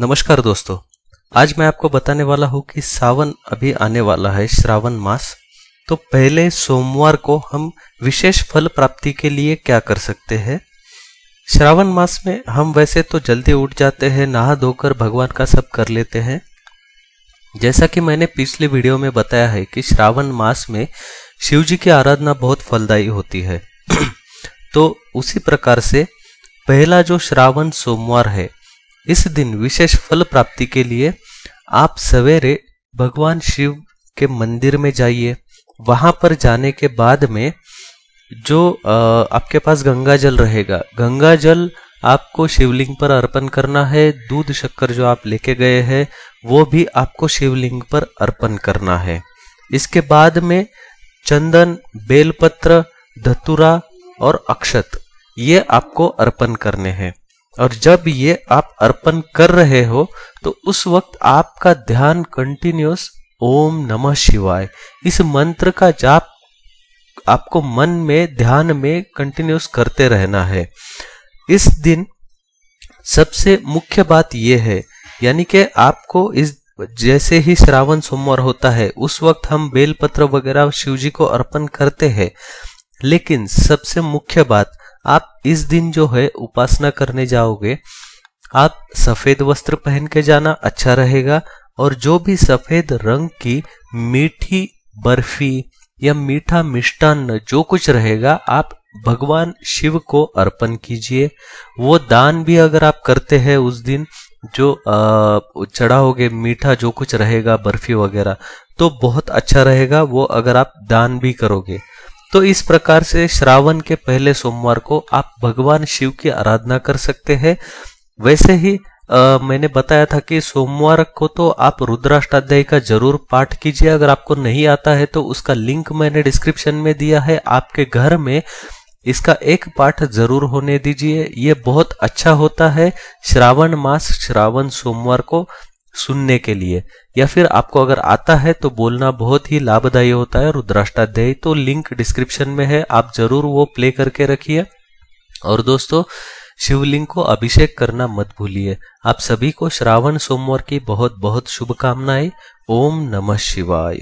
नमस्कार दोस्तों आज मैं आपको बताने वाला हूँ कि सावन अभी आने वाला है श्रावण मास तो पहले सोमवार को हम विशेष फल प्राप्ति के लिए क्या कर सकते हैं श्रावण मास में हम वैसे तो जल्दी उठ जाते हैं नहा धोकर भगवान का सब कर लेते हैं जैसा कि मैंने पिछले वीडियो में बताया है कि श्रावण मास में शिव जी की आराधना बहुत फलदायी होती है तो उसी प्रकार से पहला जो श्रावण सोमवार है इस दिन विशेष फल प्राप्ति के लिए आप सवेरे भगवान शिव के मंदिर में जाइए वहां पर जाने के बाद में जो आपके पास गंगा जल रहेगा गंगा जल आपको शिवलिंग पर अर्पण करना है दूध शक्कर जो आप लेके गए हैं वो भी आपको शिवलिंग पर अर्पण करना है इसके बाद में चंदन बेलपत्र धतुरा और अक्षत ये आपको अर्पण करने हैं और जब ये आप अर्पण कर रहे हो तो उस वक्त आपका ध्यान कंटिन्यूस ओम नमः शिवाय इस मंत्र का जाप आपको मन में ध्यान में कंटिन्यूस करते रहना है इस दिन सबसे मुख्य बात यह है यानी कि आपको इस जैसे ही श्रावण सोमवार होता है उस वक्त हम बेलपत्र वगैरह शिव जी को अर्पण करते हैं लेकिन सबसे मुख्य बात आप इस दिन जो है उपासना करने जाओगे आप सफेद वस्त्र पहन के जाना अच्छा रहेगा और जो भी सफेद रंग की मीठी बर्फी या मीठा मिष्टान्न जो कुछ रहेगा आप भगवान शिव को अर्पण कीजिए वो दान भी अगर आप करते हैं उस दिन जो चढ़ाओगे मीठा जो कुछ रहेगा बर्फी वगैरह तो बहुत अच्छा रहेगा वो अगर आप दान भी करोगे तो इस प्रकार से श्रावण के पहले सोमवार को आप भगवान शिव की आराधना कर सकते हैं वैसे ही आ, मैंने बताया था कि सोमवार को तो आप रुद्राष्टाध्यायी का जरूर पाठ कीजिए अगर आपको नहीं आता है तो उसका लिंक मैंने डिस्क्रिप्शन में दिया है आपके घर में इसका एक पाठ जरूर होने दीजिए ये बहुत अच्छा होता है श्रावण मास श्रावण सोमवार को सुनने के लिए या फिर आपको अगर आता है तो बोलना बहुत ही लाभदायी होता है रुद्राष्टाध्याय तो लिंक डिस्क्रिप्शन में है आप जरूर वो प्ले करके रखिए और दोस्तों शिवलिंग को अभिषेक करना मत भूलिए आप सभी को श्रावण सोमवार की बहुत बहुत शुभकामनाएं ओम नमः शिवाय